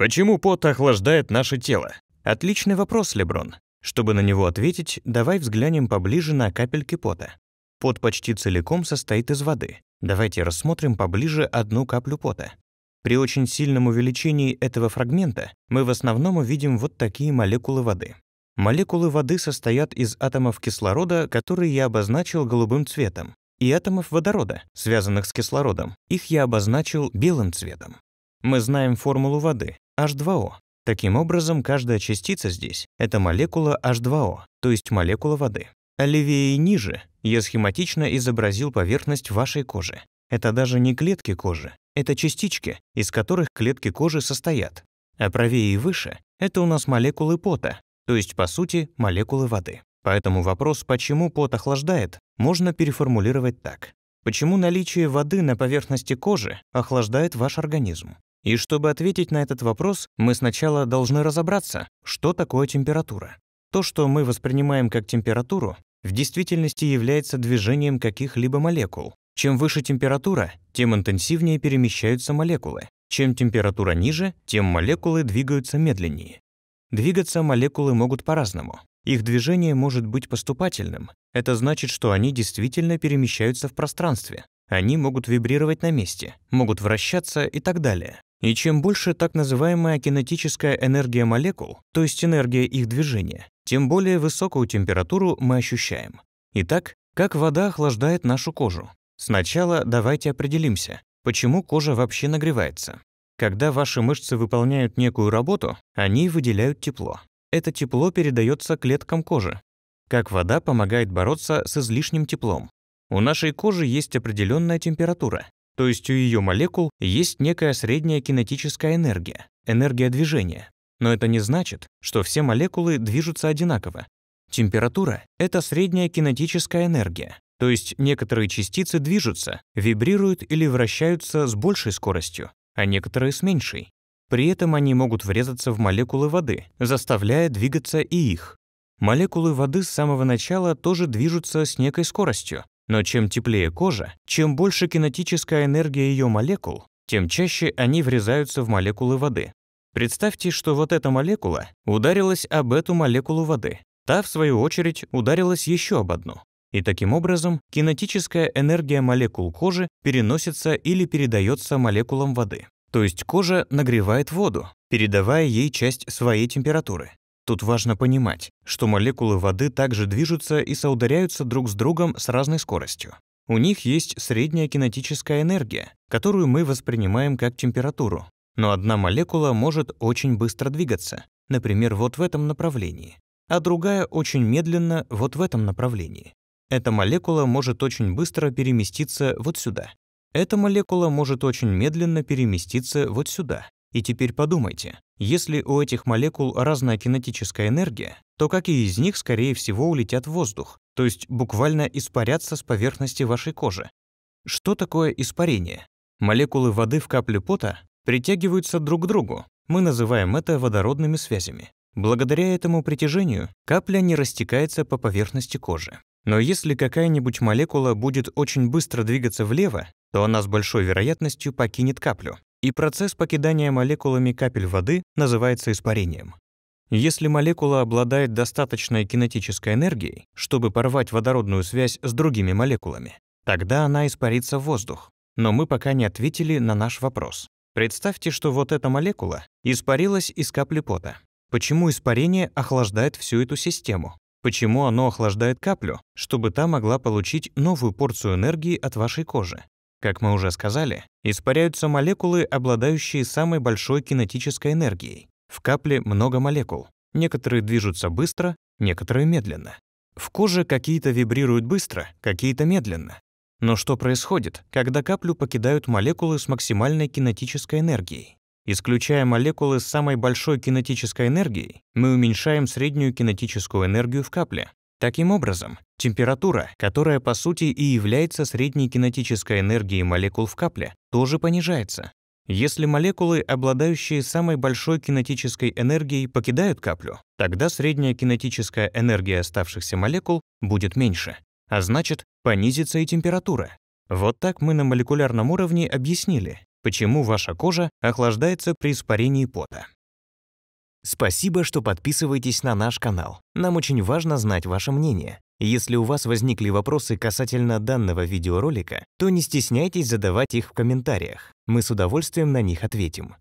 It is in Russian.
Почему пот охлаждает наше тело? Отличный вопрос, Леброн. Чтобы на него ответить, давай взглянем поближе на капельки пота. Пот почти целиком состоит из воды. Давайте рассмотрим поближе одну каплю пота. При очень сильном увеличении этого фрагмента мы в основном увидим вот такие молекулы воды. Молекулы воды состоят из атомов кислорода, которые я обозначил голубым цветом, и атомов водорода, связанных с кислородом. Их я обозначил белым цветом. Мы знаем формулу воды H2O. Таким образом, каждая частица здесь – это молекула H2O, то есть молекула воды. А левее и ниже я схематично изобразил поверхность вашей кожи. Это даже не клетки кожи, это частички, из которых клетки кожи состоят. А правее и выше – это у нас молекулы пота, то есть, по сути, молекулы воды. Поэтому вопрос, почему пот охлаждает, можно переформулировать так. Почему наличие воды на поверхности кожи охлаждает ваш организм? И чтобы ответить на этот вопрос, мы сначала должны разобраться, что такое температура. То, что мы воспринимаем как температуру, в действительности является движением каких-либо молекул. Чем выше температура, тем интенсивнее перемещаются молекулы. Чем температура ниже, тем молекулы двигаются медленнее. Двигаться молекулы могут по-разному. Их движение может быть поступательным. Это значит, что они действительно перемещаются в пространстве. Они могут вибрировать на месте, могут вращаться и так далее. И чем больше так называемая кинетическая энергия молекул, то есть энергия их движения, тем более высокую температуру мы ощущаем. Итак, как вода охлаждает нашу кожу? Сначала давайте определимся, почему кожа вообще нагревается. Когда ваши мышцы выполняют некую работу, они выделяют тепло. Это тепло передается клеткам кожи. Как вода помогает бороться с излишним теплом. У нашей кожи есть определенная температура, то есть у ее молекул есть некая средняя кинетическая энергия, энергия движения. Но это не значит, что все молекулы движутся одинаково. Температура — это средняя кинетическая энергия, то есть некоторые частицы движутся, вибрируют или вращаются с большей скоростью, а некоторые с меньшей. При этом они могут врезаться в молекулы воды, заставляя двигаться и их. Молекулы воды с самого начала тоже движутся с некой скоростью, но чем теплее кожа, чем больше кинетическая энергия ее молекул, тем чаще они врезаются в молекулы воды. Представьте, что вот эта молекула ударилась об эту молекулу воды. Та, в свою очередь, ударилась еще об одну. И таким образом кинетическая энергия молекул кожи переносится или передается молекулам воды. То есть кожа нагревает воду, передавая ей часть своей температуры. Тут важно понимать, что молекулы воды также движутся и соударяются друг с другом с разной скоростью. У них есть средняя кинетическая энергия, которую мы воспринимаем как температуру. Но одна молекула может очень быстро двигаться, например, вот в этом направлении, а другая очень медленно вот в этом направлении. Эта молекула может очень быстро переместиться вот сюда. Эта молекула может очень медленно переместиться вот сюда. И теперь подумайте, если у этих молекул разная кинетическая энергия, то какие из них, скорее всего, улетят в воздух, то есть буквально испарятся с поверхности вашей кожи? Что такое испарение? Молекулы воды в капле пота притягиваются друг к другу. Мы называем это водородными связями. Благодаря этому притяжению капля не растекается по поверхности кожи. Но если какая-нибудь молекула будет очень быстро двигаться влево, то она с большой вероятностью покинет каплю и процесс покидания молекулами капель воды называется испарением. Если молекула обладает достаточной кинетической энергией, чтобы порвать водородную связь с другими молекулами, тогда она испарится в воздух. Но мы пока не ответили на наш вопрос. Представьте, что вот эта молекула испарилась из капли пота. Почему испарение охлаждает всю эту систему? Почему оно охлаждает каплю, чтобы та могла получить новую порцию энергии от вашей кожи? Как мы уже сказали, испаряются молекулы, обладающие самой большой кинетической энергией. В капле много молекул. Некоторые движутся быстро, некоторые медленно. В коже какие-то вибрируют быстро, какие-то медленно. Но что происходит, когда каплю покидают молекулы с максимальной кинетической энергией? Исключая молекулы с самой большой кинетической энергией, мы уменьшаем среднюю кинетическую энергию в капле. Таким образом, Температура, которая по сути и является средней кинетической энергией молекул в капле, тоже понижается. Если молекулы, обладающие самой большой кинетической энергией, покидают каплю, тогда средняя кинетическая энергия оставшихся молекул будет меньше, а значит, понизится и температура. Вот так мы на молекулярном уровне объяснили, почему ваша кожа охлаждается при испарении пота. Спасибо, что подписываетесь на наш канал. Нам очень важно знать ваше мнение. Если у вас возникли вопросы касательно данного видеоролика, то не стесняйтесь задавать их в комментариях. Мы с удовольствием на них ответим.